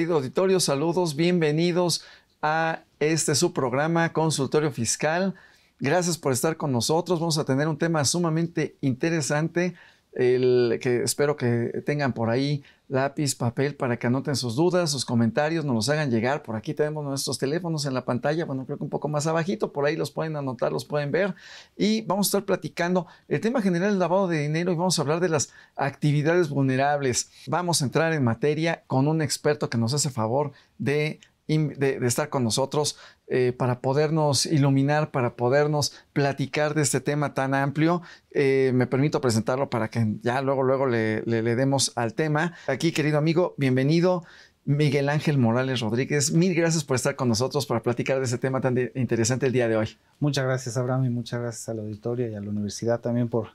querido auditorio, saludos, bienvenidos a este su programa Consultorio Fiscal. Gracias por estar con nosotros. Vamos a tener un tema sumamente interesante, que espero que tengan por ahí lápiz, papel para que anoten sus dudas, sus comentarios, nos los hagan llegar. Por aquí tenemos nuestros teléfonos en la pantalla, bueno, creo que un poco más abajito, por ahí los pueden anotar, los pueden ver. Y vamos a estar platicando el tema general del lavado de dinero y vamos a hablar de las actividades vulnerables. Vamos a entrar en materia con un experto que nos hace favor de de, estar con nosotros. Eh, para podernos iluminar, para podernos platicar de este tema tan amplio. Eh, me permito presentarlo para que ya luego, luego le, le, demos al tema. Aquí, querido amigo, bienvenido. Miguel Ángel Morales Rodríguez, mil gracias por estar con nosotros para platicar de este tema tan interesante el día de hoy. Muchas gracias, Abraham, y muchas gracias a la auditoria y a la universidad también por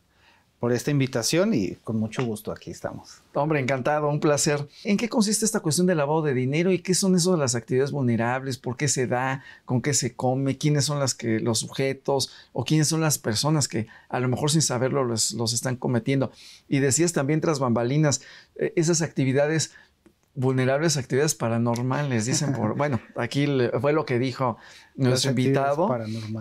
por esta invitación y con mucho gusto aquí estamos. Hombre, encantado, un placer. ¿En qué consiste esta cuestión del lavado de dinero y qué son eso de las actividades vulnerables? ¿Por qué se da? ¿Con qué se come? ¿Quiénes son las que, los sujetos o quiénes son las personas que a lo mejor sin saberlo los, los están cometiendo? Y decías también tras bambalinas, eh, esas actividades vulnerables actividades paranormales, dicen por, bueno, aquí fue lo que dijo nuestro invitado.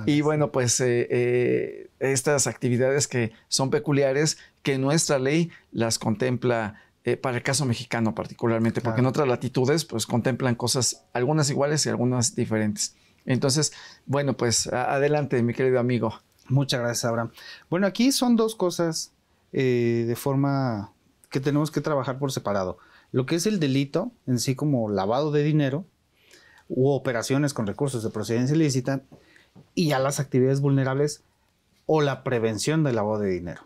Y bueno, pues eh, eh, estas actividades que son peculiares, que nuestra ley las contempla eh, para el caso mexicano particularmente, porque en otras latitudes pues contemplan cosas, algunas iguales y algunas diferentes. Entonces, bueno, pues adelante, mi querido amigo. Muchas gracias, Abraham. Bueno, aquí son dos cosas de forma que tenemos que trabajar por separado lo que es el delito en sí como lavado de dinero u operaciones con recursos de procedencia ilícita y a las actividades vulnerables o la prevención del lavado de dinero.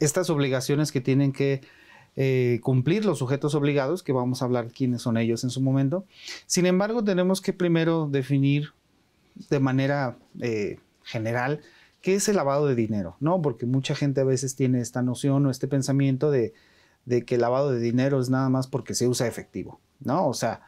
Estas obligaciones que tienen que eh, cumplir los sujetos obligados, que vamos a hablar quiénes son ellos en su momento. Sin embargo, tenemos que primero definir de manera eh, general qué es el lavado de dinero, ¿no? Porque mucha gente a veces tiene esta noción o este pensamiento de, de que el lavado de dinero es nada más porque se usa efectivo, ¿no? O sea,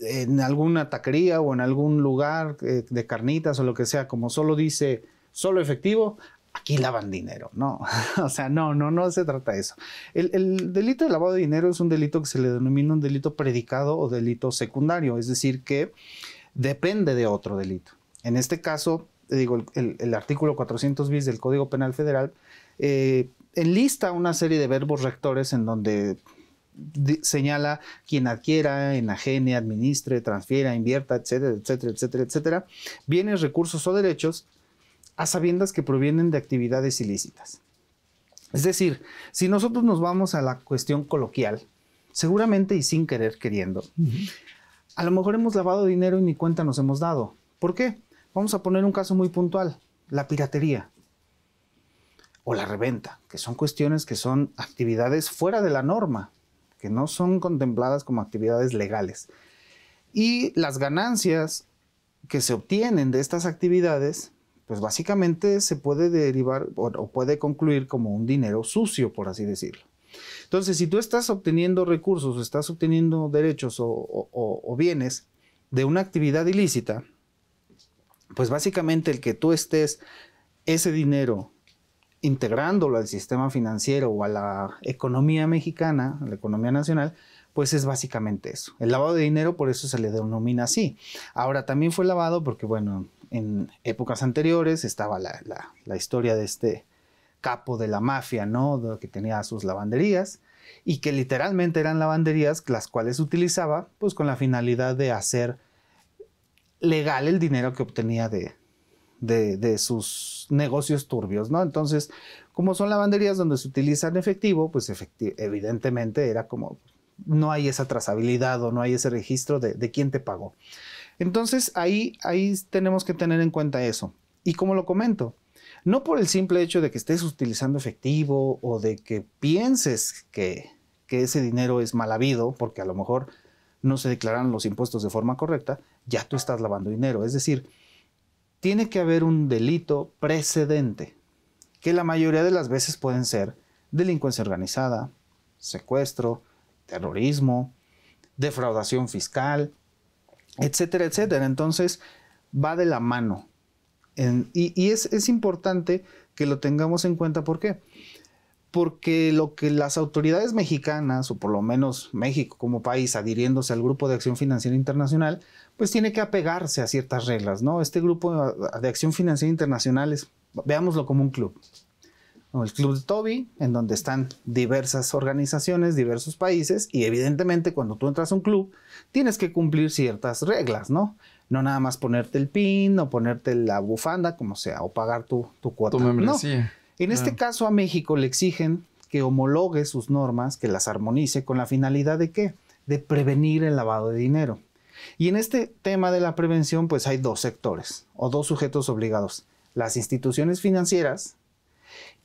en alguna taquería o en algún lugar eh, de carnitas o lo que sea, como solo dice solo efectivo, aquí lavan dinero, ¿no? o sea, no, no, no se trata de eso. El, delito de lavado de dinero es un delito que se le denomina un delito predicado o delito secundario, es decir, que depende de otro delito. En este caso, digo, el, artículo 400 bis del Código Penal Federal eh, enlista una serie de verbos rectores en donde señala quien adquiera, enajene, administre, transfiera, invierta, etcétera, etcétera, etcétera, etcétera, bienes, recursos o derechos a sabiendas que provienen de actividades ilícitas. Es decir, si nosotros nos vamos a la cuestión coloquial, seguramente y sin querer queriendo, a lo mejor hemos lavado dinero y ni cuenta nos hemos dado. ¿Por qué? Vamos a poner un caso muy puntual, la piratería o la reventa, que son cuestiones que son actividades fuera de la norma, que no son contempladas como actividades legales. Y las ganancias que se obtienen de estas actividades, pues básicamente se puede derivar o, puede concluir como un dinero sucio, por así decirlo. Entonces, si tú estás obteniendo recursos, estás obteniendo derechos o, o bienes de una actividad ilícita, pues básicamente el que tú estés ese dinero integrándolo al sistema financiero o a la economía mexicana, a la economía nacional, pues es básicamente eso. El lavado de dinero por eso se le denomina así. Ahora también fue lavado porque, bueno, en épocas anteriores estaba la, historia de este capo de la mafia, ¿no? que tenía sus lavanderías y que literalmente eran lavanderías las cuales utilizaba pues con la finalidad de hacer legal el dinero que obtenía de, de, sus negocios turbios, ¿no? Entonces, como son lavanderías donde se utilizan efectivo, pues evidentemente era como, no hay esa trazabilidad o no hay ese registro de, quién te pagó. Entonces, ahí, ahí tenemos que tener en cuenta eso. Y como lo comento, no por el simple hecho de que estés utilizando efectivo o de que pienses que, que ese dinero es mal habido, porque a lo mejor no se declaran los impuestos de forma correcta, ya tú estás lavando dinero. Es decir, tiene que haber un delito precedente, que la mayoría de las veces pueden ser delincuencia organizada, secuestro, terrorismo, defraudación fiscal, etcétera, etcétera. Entonces, va de la mano. y, es, es importante que lo tengamos en cuenta. ¿Por qué? Porque lo que las autoridades mexicanas, o por lo menos México como país, adhiriéndose al Grupo de Acción Financiera Internacional, pues tiene que apegarse a ciertas reglas, ¿no? Este grupo de acción financiera internacional es, veámoslo como un club, el club de Toby, en donde están diversas organizaciones, diversos países, y evidentemente cuando tú entras a un club, tienes que cumplir ciertas reglas, ¿no? No nada más ponerte el pin o ponerte la bufanda, como sea, o pagar tu, tu cuota. No. En este caso a México le exigen que homologue sus normas, que las armonice con la finalidad de qué? De prevenir el lavado de dinero. Y en este tema de la prevención, pues hay dos sectores o dos sujetos obligados, las instituciones financieras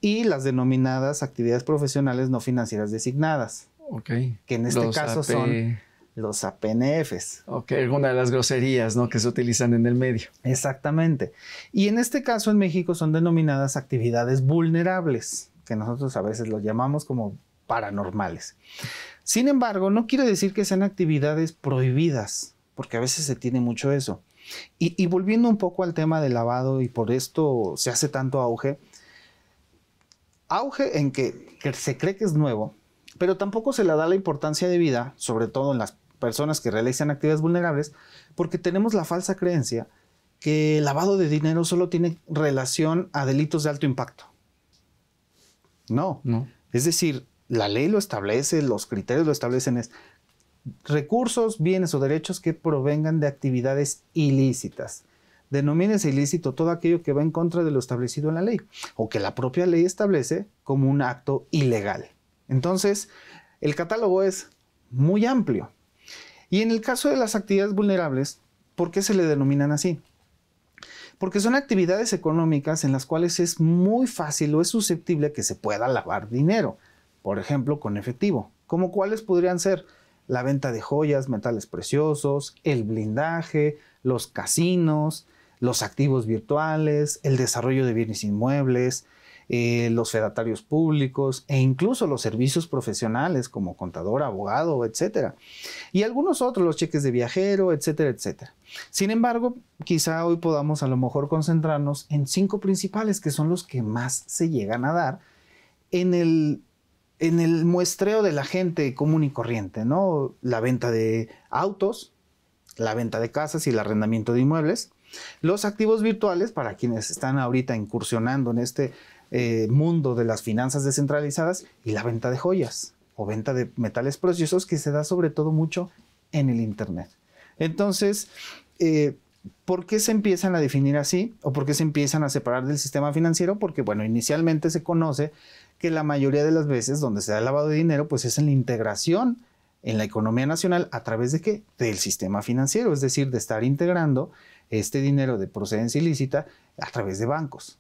y las denominadas actividades profesionales no financieras designadas, Ok. que en este caso son los APNFs. Ok, alguna de las groserías ¿no? que se utilizan en el medio. Exactamente. Y en este caso en México son denominadas actividades vulnerables, que nosotros a veces los llamamos como paranormales. Sin embargo, no quiere decir que sean actividades prohibidas porque a veces se tiene mucho eso. Y, volviendo un poco al tema del lavado, y por esto se hace tanto auge, auge en que, se cree que es nuevo, pero tampoco se le da la importancia de vida, sobre todo en las personas que realizan actividades vulnerables, porque tenemos la falsa creencia que el lavado de dinero solo tiene relación a delitos de alto impacto. No, no. Es decir, la ley lo establece, los criterios lo establecen, es recursos, bienes o derechos que provengan de actividades ilícitas. Denomínese ilícito todo aquello que va en contra de lo establecido en la ley o que la propia ley establece como un acto ilegal. Entonces, el catálogo es muy amplio. Y en el caso de las actividades vulnerables, ¿por qué se le denominan así? Porque son actividades económicas en las cuales es muy fácil o es susceptible que se pueda lavar dinero, por ejemplo, con efectivo, como cuáles podrían ser la venta de joyas, metales preciosos, el blindaje, los casinos, los activos virtuales, el desarrollo de bienes inmuebles, eh, los fedatarios públicos e incluso los servicios profesionales como contador, abogado, etcétera. Y algunos otros, los cheques de viajero, etcétera, etcétera. Sin embargo, quizá hoy podamos a lo mejor concentrarnos en cinco principales que son los que más se llegan a dar en el en el muestreo de la gente común y corriente, ¿no? La venta de autos, la venta de casas y el arrendamiento de inmuebles. Los activos virtuales, para quienes están ahorita incursionando en este eh, mundo de las finanzas descentralizadas, y la venta de joyas o venta de metales preciosos que se da sobre todo mucho en el Internet. Entonces, eh, ¿por qué se empiezan a definir así o por qué se empiezan a separar del sistema financiero? Porque, bueno, inicialmente se conoce que la mayoría de las veces donde se da el lavado de dinero, pues es en la integración en la economía nacional a través de qué? Del sistema financiero, es decir, de estar integrando este dinero de procedencia ilícita a través de bancos.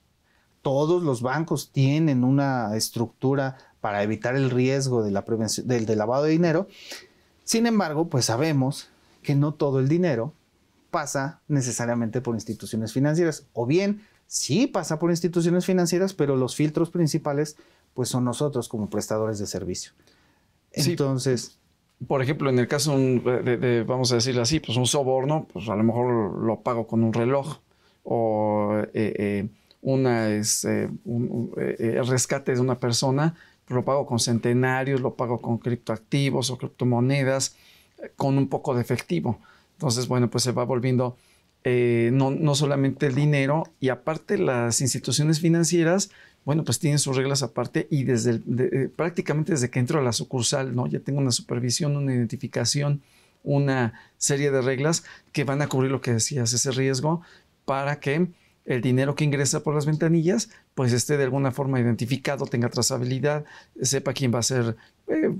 Todos los bancos tienen una estructura para evitar el riesgo de la prevención, del, del lavado de dinero. Sin embargo, pues sabemos que no todo el dinero pasa necesariamente por instituciones financieras, o bien sí pasa por instituciones financieras, pero los filtros principales pues son nosotros como prestadores de servicio. Entonces... por ejemplo, en el caso de, vamos a decirlo así, pues un soborno, pues a lo mejor lo pago con un reloj o eh, eh, una es, eh, un, rescate de una persona, pues lo pago con centenarios, lo pago con criptoactivos o criptomonedas, con un poco de efectivo. Entonces, bueno, pues se va volviendo no, no solamente el dinero y aparte las instituciones financieras, bueno, pues tienen sus reglas aparte y desde eh, prácticamente desde que entro a la sucursal, ¿no? Ya tengo una supervisión, una identificación, una serie de reglas que van a cubrir lo que decías, ese riesgo para que el dinero que ingresa por las ventanillas, pues esté de alguna forma identificado, tenga trazabilidad, sepa quién va a ser eh,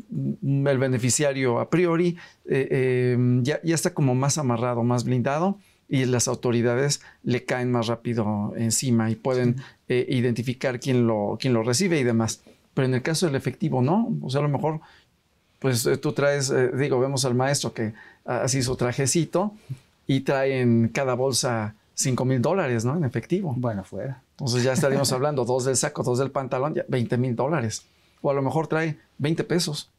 el beneficiario a priori, eh, ya, está como más amarrado, más blindado y las autoridades le caen más rápido encima y pueden eh, identificar quién lo, quién lo recibe y demás. Pero en el caso del efectivo, no. O sea, a lo mejor, pues eh, tú traes, eh, digo, vemos al maestro que ah, así su trajecito y trae en cada bolsa 5 mil dólares, ¿no? En efectivo. Bueno, fuera. Entonces ya estaríamos hablando, dos del saco, dos del pantalón, ya 20 mil dólares. O a lo mejor trae 20 pesos.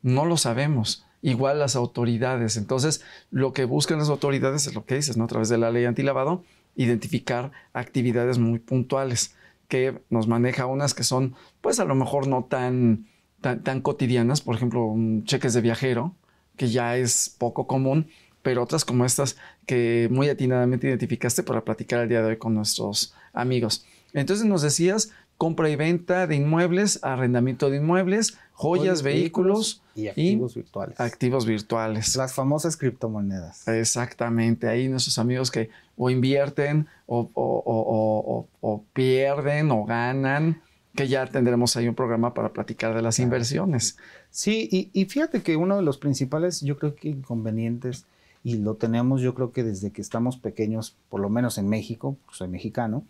No lo sabemos igual las autoridades. Entonces, lo que buscan las autoridades es lo que dices, ¿no? A través de la ley antilavado, identificar actividades muy puntuales que nos maneja unas que son, pues a lo mejor no tan, tan, cotidianas, por ejemplo, cheques de viajero, que ya es poco común, pero otras como estas que muy atinadamente identificaste para platicar el día de hoy con nuestros amigos. Entonces nos decías compra y venta de inmuebles, arrendamiento de inmuebles, joyas, vehículos, y activos virtuales. Activos virtuales. Las famosas criptomonedas. Exactamente, ahí nuestros amigos que o invierten o, pierden o ganan, que ya tendremos ahí un programa para platicar de las inversiones. Sí, y, y fíjate que uno de los principales, yo creo que inconvenientes y lo tenemos yo creo que desde que estamos pequeños, por lo menos en México, soy mexicano,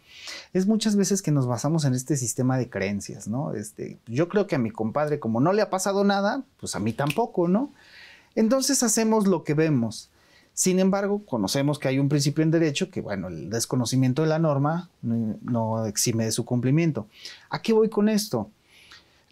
es muchas veces que nos basamos en este sistema de creencias, ¿no? Este, yo creo que a mi compadre como no le ha pasado nada, pues a mí tampoco, ¿no? Entonces hacemos lo que vemos. Sin embargo, conocemos que hay un principio en derecho que, bueno, el desconocimiento de la norma eh, no exime de su cumplimiento. ¿A qué voy con esto?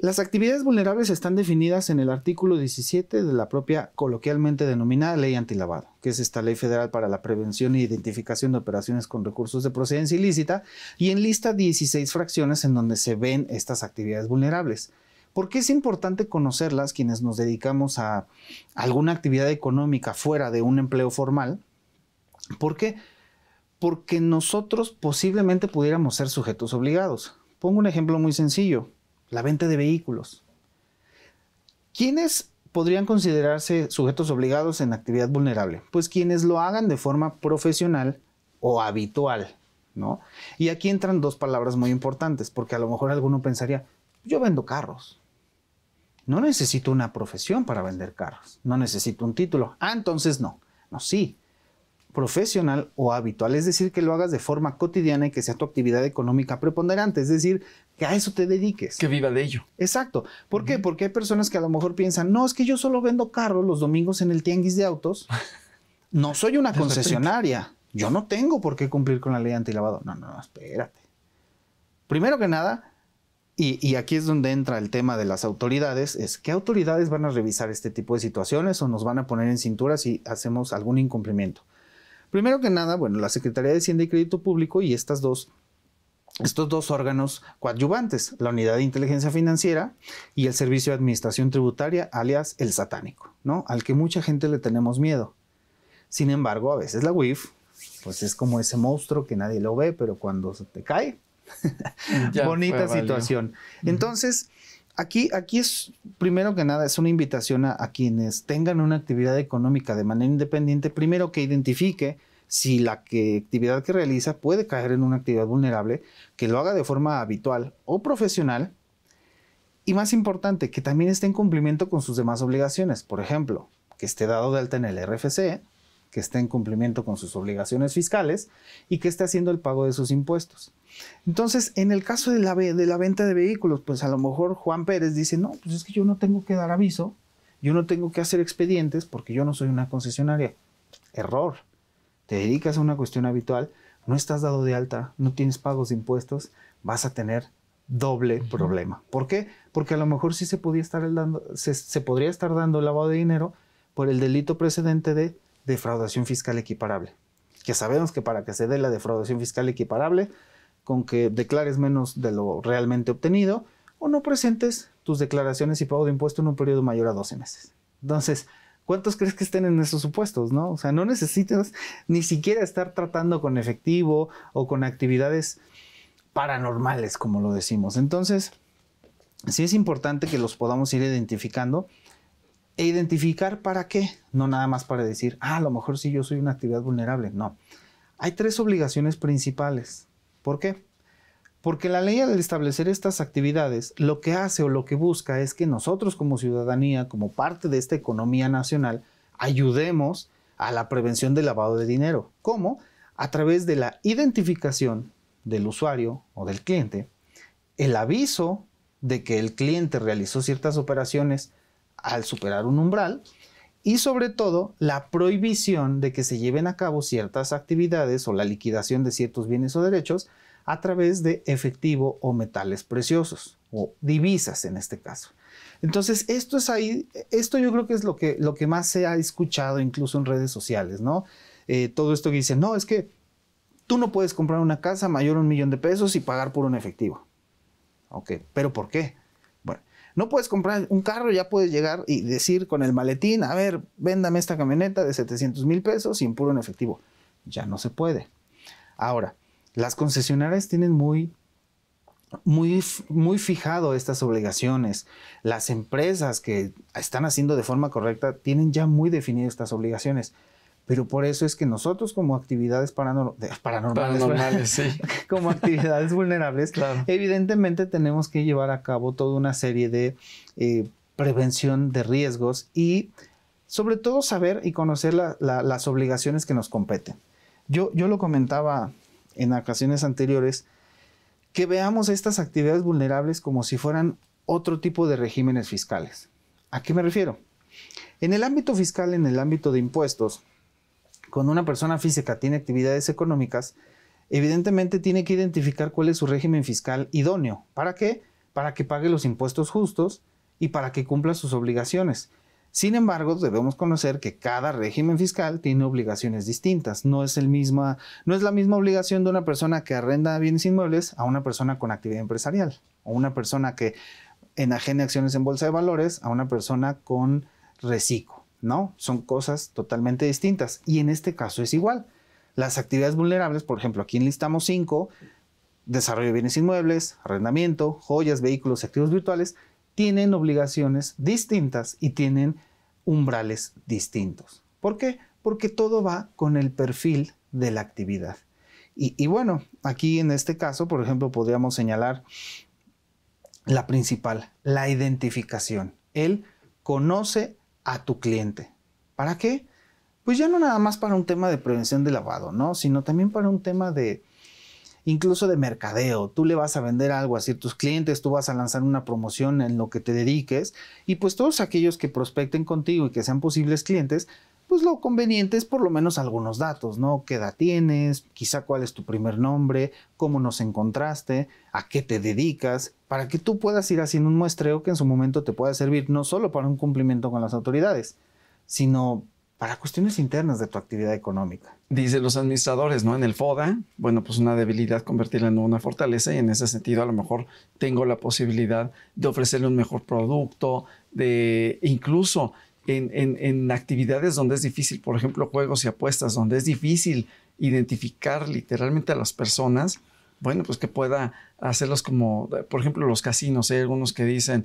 Las actividades vulnerables están definidas en el artículo 17 de la propia coloquialmente denominada Ley Antilavado, que es esta ley federal para la prevención e identificación de operaciones con recursos de procedencia ilícita, y en lista 16 fracciones en donde se ven estas actividades vulnerables. ¿Por qué es importante conocerlas quienes nos dedicamos a alguna actividad económica fuera de un empleo formal? ¿Por qué? Porque nosotros posiblemente pudiéramos ser sujetos obligados. Pongo un ejemplo muy sencillo la venta de vehículos. ¿Quiénes podrían considerarse sujetos obligados en actividad vulnerable? Pues quienes lo hagan de forma profesional o habitual, ¿no? Y aquí entran dos palabras muy importantes, porque a lo mejor alguno pensaría, yo vendo carros. No necesito una profesión para vender carros, no necesito un título. Ah, entonces no. No, sí, profesional o habitual, es decir, que lo hagas de forma cotidiana y que sea tu actividad económica preponderante, es decir, que a eso te dediques. Que viva de ello. Exacto. ¿Por qué? Porque hay personas que a lo mejor piensan, no, es que yo solo vendo carros los domingos en el tianguis de autos, no soy una concesionaria, yo no tengo por qué cumplir con la ley antilavado. No, no, espérate. Primero que nada, y, y, aquí es donde entra el tema de las autoridades, es qué autoridades van a revisar este tipo de situaciones o nos van a poner en cintura si hacemos algún incumplimiento. Primero que nada, bueno, la Secretaría de Hacienda y Crédito Público y estas dos estos dos órganos coadyuvantes, la Unidad de Inteligencia Financiera y el Servicio de Administración Tributaria, alias el satánico, ¿no? Al que mucha gente le tenemos miedo. Sin embargo, a veces la WIF, pues es como ese monstruo que nadie lo ve, pero cuando se te cae, bonita situación. Entonces, Aquí, aquí es, primero que nada, es una invitación a, quienes tengan una actividad económica de manera independiente, primero que identifique si la actividad que realiza puede caer en una actividad vulnerable, que lo haga de forma habitual o profesional, y más importante, que también esté en cumplimiento con sus demás obligaciones, por ejemplo, que esté dado de alta en el RFC, que está en cumplimiento con sus obligaciones fiscales y que está haciendo el pago de sus impuestos. Entonces, en el caso de la, de la venta de vehículos, pues a lo mejor Juan Pérez dice, no, pues es que yo no tengo que dar aviso, yo no tengo que hacer expedientes porque yo no soy una concesionaria. Error. Te dedicas a una cuestión habitual, no estás dado de alta, no tienes pagos de impuestos, vas a tener doble problema. ¿Por qué? Porque a lo mejor sí se, podía estar dando, se podría estar dando el lavado de dinero por el delito precedente de defraudación fiscal equiparable. Que sabemos que para que se dé la defraudación fiscal equiparable, con que declares menos de lo realmente obtenido o no presentes tus declaraciones y pago de impuesto en un periodo mayor a 12 meses. Entonces, ¿cuántos crees que estén en esos supuestos, no? O sea, no necesitas ni siquiera estar tratando con efectivo o con actividades paranormales, como lo decimos. Entonces, sí es importante que los podamos ir identificando e identificar para qué, no nada más para decir, ah, a lo mejor sí yo soy una actividad vulnerable. No. Hay tres obligaciones principales. ¿Por qué? Porque la ley al establecer estas actividades lo que hace o lo que busca es que nosotros como ciudadanía, como parte de esta economía nacional, ayudemos a la prevención del lavado de dinero. ¿Cómo? A través de la identificación del usuario o del cliente, el aviso de que el cliente realizó ciertas operaciones al superar un umbral y sobre todo la prohibición de que se lleven a cabo ciertas actividades o la liquidación de ciertos bienes o derechos a través de efectivo o metales preciosos o divisas en este caso. Entonces, esto es ahí, esto yo creo que es lo que, lo que más se ha escuchado incluso en redes sociales, ¿no? Eh, todo esto que dicen, no, es que tú no puedes comprar una casa mayor a un millón de pesos y pagar por un efectivo. Ok, pero ¿por qué? No puedes comprar un carro, ya puedes llegar y decir con el maletín, a ver, véndame esta camioneta de 700 mil pesos y en puro en efectivo. Ya no se puede. Ahora, las concesionarias tienen muy, muy, muy fijado estas obligaciones. Las empresas que están haciendo de forma correcta tienen ya muy definidas estas obligaciones. Pero por eso es que nosotros como actividades paranormales, como actividades vulnerables, evidentemente tenemos que llevar a cabo toda una serie de eh, prevención de riesgos y sobre todo saber y conocer las obligaciones que nos competen. Yo, yo lo comentaba en ocasiones anteriores, que veamos estas actividades vulnerables como si fueran otro tipo de regímenes fiscales. ¿A qué me refiero? En el ámbito fiscal, en el ámbito de impuestos, cuando una persona física tiene actividades económicas, evidentemente tiene que identificar cuál es su régimen fiscal idóneo. ¿Para qué? Para que pague los impuestos justos y para que cumpla sus obligaciones. Sin embargo, debemos conocer que cada régimen fiscal tiene obligaciones distintas. No es, el misma, no es la misma obligación de una persona que arrenda bienes inmuebles a una persona con actividad empresarial o una persona que enajene acciones en bolsa de valores a una persona con reciclo. No, son cosas totalmente distintas. Y en este caso es igual. Las actividades vulnerables, por ejemplo, aquí en listamos cinco, desarrollo de bienes inmuebles, arrendamiento, joyas, vehículos y activos virtuales, tienen obligaciones distintas y tienen umbrales distintos. ¿Por qué? Porque todo va con el perfil de la actividad. Y, y, bueno, aquí en este caso, por ejemplo, podríamos señalar la principal, la identificación. Él conoce a tu cliente. ¿Para qué? Pues ya no nada más para un tema de prevención de lavado, ¿no? Sino también para un tema de incluso de mercadeo. Tú le vas a vender algo a ciertos clientes, tú vas a lanzar una promoción en lo que te dediques y pues todos aquellos que prospecten contigo y que sean posibles clientes, pues lo conveniente es por lo menos algunos datos, ¿no? ¿Qué edad tienes? Quizá cuál es tu primer nombre, cómo nos encontraste, a qué te dedicas, para que tú puedas ir haciendo un muestreo que en su momento te pueda servir no solo para un cumplimiento con las autoridades, sino para cuestiones internas de tu actividad económica. Dice los administradores, ¿no? En el FODA, bueno, pues una debilidad convertirla en una fortaleza y en ese sentido a lo mejor tengo la posibilidad de ofrecerle un mejor producto, de incluso en, actividades donde es difícil, por ejemplo, juegos y apuestas, donde es difícil identificar literalmente a las personas, bueno, pues que pueda hacerlos como, por ejemplo, los casinos, ¿eh? hay algunos que dicen,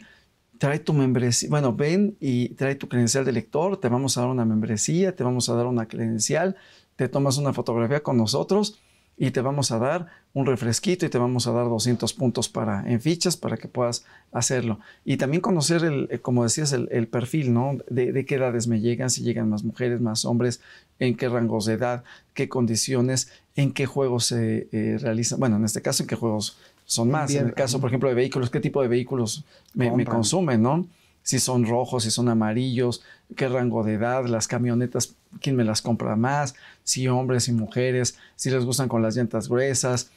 trae tu membresía, bueno, ven y trae tu credencial de lector, te vamos a dar una membresía, te vamos a dar una credencial, te tomas una fotografía con nosotros y te vamos a dar un refresquito y te vamos a dar 200 puntos para, en fichas para que puedas hacerlo. Y también conocer, el, eh, como decías, el, perfil, ¿no? De, qué edades me llegan, si llegan más mujeres, más hombres, en qué rangos de edad, qué condiciones, en qué juegos se eh, realizan. Bueno, en este caso, en qué juegos son más. en el caso, por ejemplo, de vehículos, qué tipo de vehículos me, me consumen, ¿no? Si son rojos, si son amarillos, qué rango de edad, las camionetas quién me las compra más, si hombres y mujeres, si les gustan con las llantas gruesas,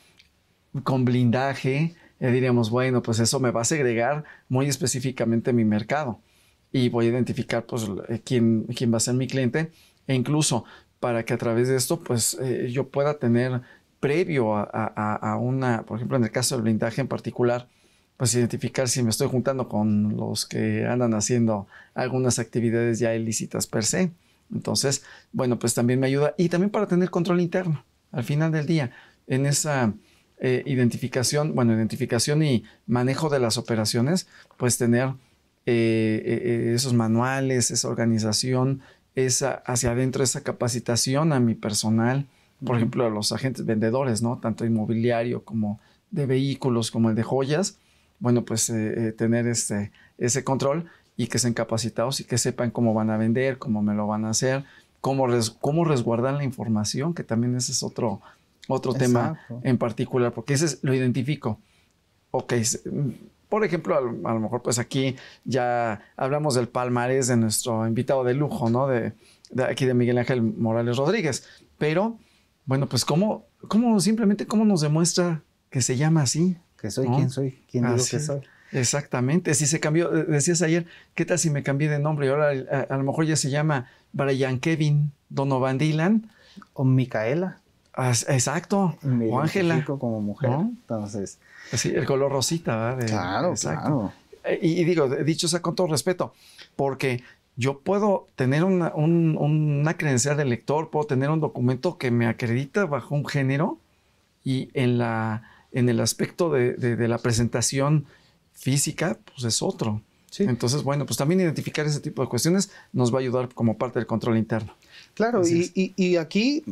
con blindaje, diríamos, bueno, pues eso me va a segregar muy específicamente mi mercado y voy a identificar pues eh, quién, quién va a ser mi cliente e incluso para que a través de esto pues eh, yo pueda tener previo a, una, por ejemplo en el caso del blindaje en particular, pues identificar si me estoy juntando con los que andan haciendo algunas actividades ya ilícitas per se. Entonces, bueno, pues también me ayuda y también para tener control interno al final del día en esa eh, identificación, bueno, identificación y manejo de las operaciones, pues tener eh, eh, esos manuales, esa organización, esa hacia adentro, esa capacitación a mi personal, por ejemplo, a los agentes vendedores, ¿no? Tanto inmobiliario como de vehículos, como el de joyas. Bueno, pues tener este, ese control y que estén capacitados y que sepan cómo van a vender, cómo me lo van a hacer, cómo, cómo resguardar la información, que también ese es otro, otro tema en particular, porque ese lo identifico. Ok, mm, por ejemplo, a, lo mejor pues aquí ya hablamos del palmarés de nuestro invitado de lujo, ¿no? De, aquí de Miguel Ángel Morales Rodríguez, pero bueno, pues cómo, cómo simplemente cómo nos demuestra que se llama así. Que soy quien soy, quien digo que soy. Exactamente. Si se cambió, decías ayer, ¿qué tal si me cambié de nombre? Y ahora eh, a, lo mejor ya se llama Brian Kevin Donovan Dylan. O Micaela. Ah, exacto. o Ángela. Como mujer. Entonces. Sí, el color rosita, ¿verdad? claro, claro. Eh, y, digo, dicho sea con todo respeto, porque yo puedo tener una, credencial de lector, puedo tener un documento que me acredita bajo un género y en la en el aspecto de, la presentación física, pues es otro. Entonces, bueno, pues también identificar ese tipo de cuestiones nos va a ayudar como parte del control interno. Claro, y, aquí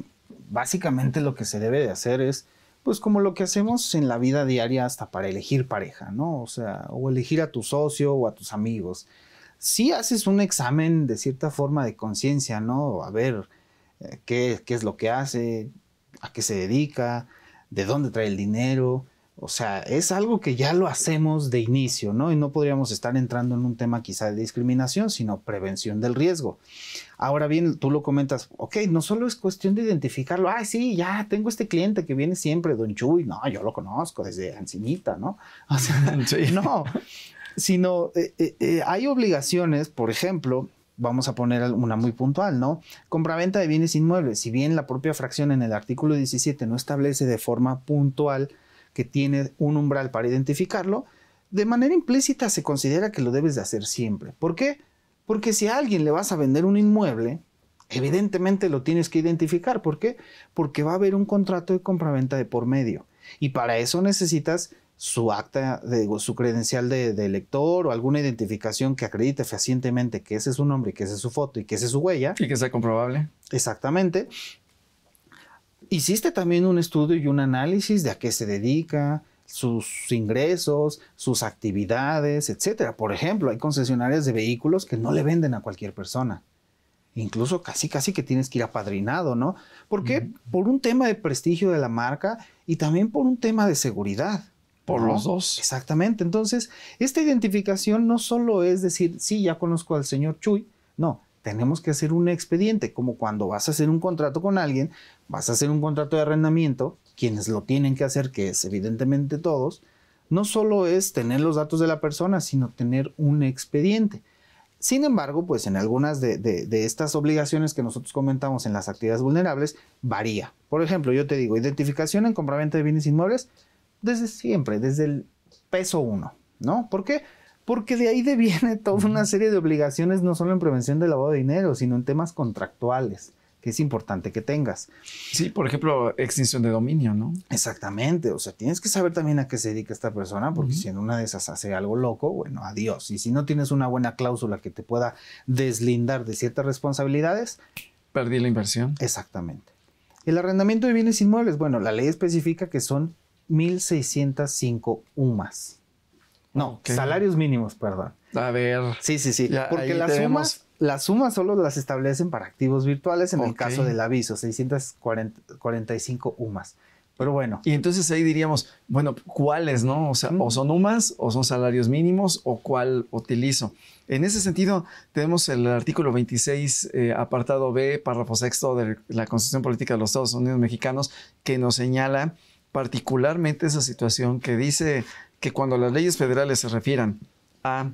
básicamente lo que se debe de hacer es, pues como lo que hacemos en la vida diaria hasta para elegir pareja, ¿no? O sea, o elegir a tu socio o a tus amigos. Si haces un examen de cierta forma de conciencia, ¿no? A ver eh, qué, qué es lo que hace, a qué se dedica, de dónde trae el dinero, o sea, es algo que ya lo hacemos de inicio, ¿no? Y no podríamos estar entrando en un tema quizá de discriminación, sino prevención del riesgo. Ahora bien, tú lo comentas, ok, no solo es cuestión de identificarlo, Ah, sí, ya tengo este cliente que viene siempre, don Chuy, no, yo lo conozco desde Ancinita, ¿no? O sea, no, sino eh, eh, eh, hay obligaciones, por ejemplo, vamos a poner una muy puntual, ¿no? Compraventa de bienes inmuebles, si bien la propia fracción en el artículo 17 no establece de forma puntual, que tiene un umbral para identificarlo, de manera implícita se considera que lo debes de hacer siempre. ¿Por qué? Porque si a alguien le vas a vender un inmueble, evidentemente lo tienes que identificar. ¿Por qué? Porque va a haber un contrato de compraventa de por medio. Y para eso necesitas su acta, de, su credencial de, lector elector o alguna identificación que acredite fehacientemente que ese es su nombre, que esa es su foto y que esa es su huella. Y que sea comprobable. Exactamente. Hiciste también un estudio y un análisis de a qué se dedica, sus ingresos, sus actividades, etcétera. Por ejemplo, hay concesionarias de vehículos que no le venden a cualquier persona. Incluso casi casi que tienes que ir apadrinado, ¿no? ¿Por qué? Por un tema de prestigio de la marca y también por un tema de seguridad. Por los dos. Exactamente. Entonces, esta identificación no solo es decir, sí, ya conozco al señor Chuy, no, tenemos que hacer un expediente, como cuando vas a hacer un contrato con alguien, vas a hacer un contrato de arrendamiento, quienes lo tienen que hacer, que es evidentemente todos, no solo es tener los datos de la persona, sino tener un expediente. Sin embargo, pues en algunas de, estas obligaciones que nosotros comentamos en las actividades vulnerables, varía. Por ejemplo, yo te digo, identificación en compraventa de bienes inmuebles desde siempre, desde el peso uno. ¿no? ¿Por qué? Porque de ahí deviene toda una serie de obligaciones, no solo en prevención del lavado de dinero, sino en temas contractuales es importante que tengas. Sí, por ejemplo, extinción de dominio, ¿no? Exactamente, o sea, tienes que saber también a qué se dedica esta persona, porque si en una de esas hace algo loco, bueno, adiós. Y si no tienes una buena cláusula que te pueda deslindar de ciertas responsabilidades, perdí la inversión. Exactamente. El arrendamiento de bienes inmuebles, bueno, la ley especifica que son 1.605 UMAS. No, salarios mínimos, perdón. A ver. Sí, sí, sí. Porque las UMAS las sumas solo las establecen para activos virtuales en el caso del aviso, 645 UMAS. Pero bueno. Y entonces ahí diríamos, bueno, ¿cuáles, no? O sea, o son UMAS, o son salarios mínimos, o cuál utilizo. En ese sentido, tenemos el artículo 26, eh, apartado B, párrafo sexto de la Constitución Política de los Estados Unidos Mexicanos, que nos señala particularmente esa situación que dice que cuando las leyes federales se refieran a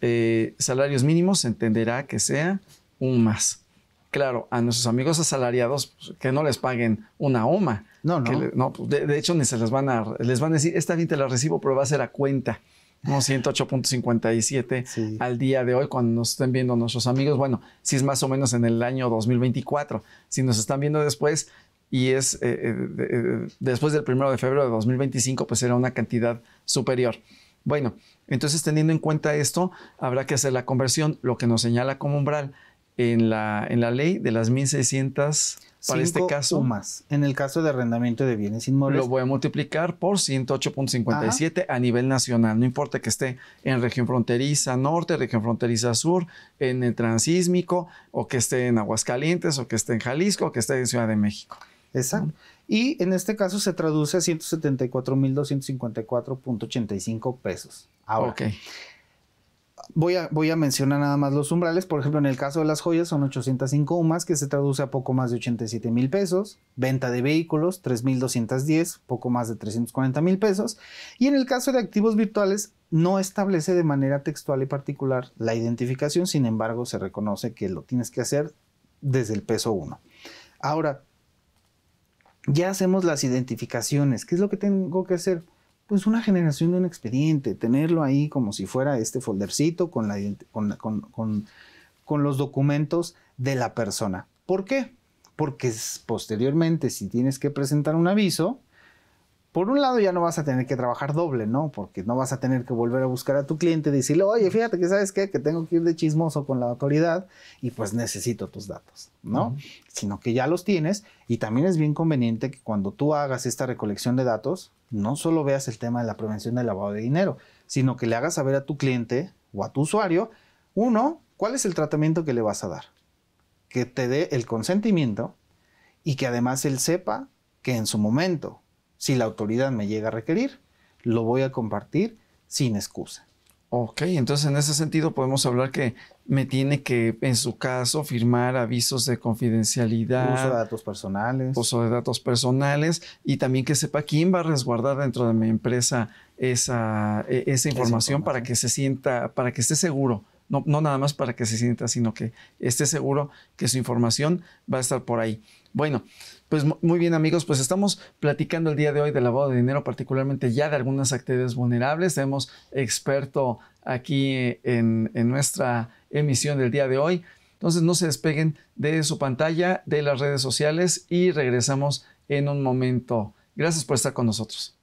eh, salarios mínimos, entenderá que sea un más. Claro, a nuestros amigos asalariados pues, que no les paguen una OMA. No, no. Pues, de, hecho, ni se les van a, les van a decir, esta bien te la recibo, pero va a ser a cuenta. ¿no? 108.57 al día de hoy cuando nos estén viendo nuestros amigos. Bueno, si es más o menos en el año 2024. Si nos están viendo después y es eh, eh, después del primero de febrero de 2025, pues será una cantidad superior. Bueno, entonces, teniendo en cuenta esto, habrá que hacer la conversión, lo que nos señala como umbral en la, en la ley de las 1600 para este caso. más. En el caso de arrendamiento de bienes inmuebles. Lo voy a multiplicar por 108.57 a nivel nacional. No importa que esté en región fronteriza norte, región fronteriza sur, en el transísmico, o que esté en Aguascalientes, o que esté en Jalisco, o que esté en Ciudad de México. Exacto. Y en este caso se traduce a 174.254.85 pesos. Ahora, voy, a, voy a mencionar nada más los umbrales. Por ejemplo, en el caso de las joyas son 805 UMAS, que se traduce a poco más de 87 mil pesos. Venta de vehículos, 3.210, poco más de 340 mil pesos. Y en el caso de activos virtuales, no establece de manera textual y particular la identificación, sin embargo, se reconoce que lo tienes que hacer desde el peso 1. Ahora, ya hacemos las identificaciones. ¿Qué es lo que tengo que hacer? Pues una generación de un expediente, tenerlo ahí como si fuera este foldercito con, los documentos de la persona. ¿Por qué? Porque posteriormente, si tienes que presentar un aviso, por un lado ya no vas a tener que trabajar doble, ¿no? Porque no vas a tener que volver a buscar a tu cliente y decirle, oye, fíjate que sabes qué, que tengo que ir de chismoso con la autoridad y pues necesito tus datos, ¿no? Sino que ya los tienes y también es bien conveniente que cuando tú hagas esta recolección de datos, no solo veas el tema de la prevención del lavado de dinero, sino que le hagas saber a tu cliente o a tu usuario, uno, cuál es el tratamiento que le vas a dar, que te dé el consentimiento y que además él sepa que en su momento si la autoridad me llega a requerir, lo voy a compartir sin excusa. Ok, entonces en ese sentido podemos hablar que me tiene que, en su caso, firmar avisos de confidencialidad. Uso de datos personales. Uso de datos personales y también que sepa quién va a resguardar dentro de mi empresa esa, e, información, para que se sienta, para que esté seguro. No, no nada más para que se sienta, sino que esté seguro que su información va a estar por ahí. Bueno, pues muy bien amigos, pues estamos platicando el día de hoy del lavado de dinero, particularmente ya de algunas actividades vulnerables. Tenemos experto aquí eh, en, nuestra emisión del día de hoy. Entonces no se despeguen de su pantalla, de las redes sociales y regresamos en un momento. Gracias por estar con nosotros.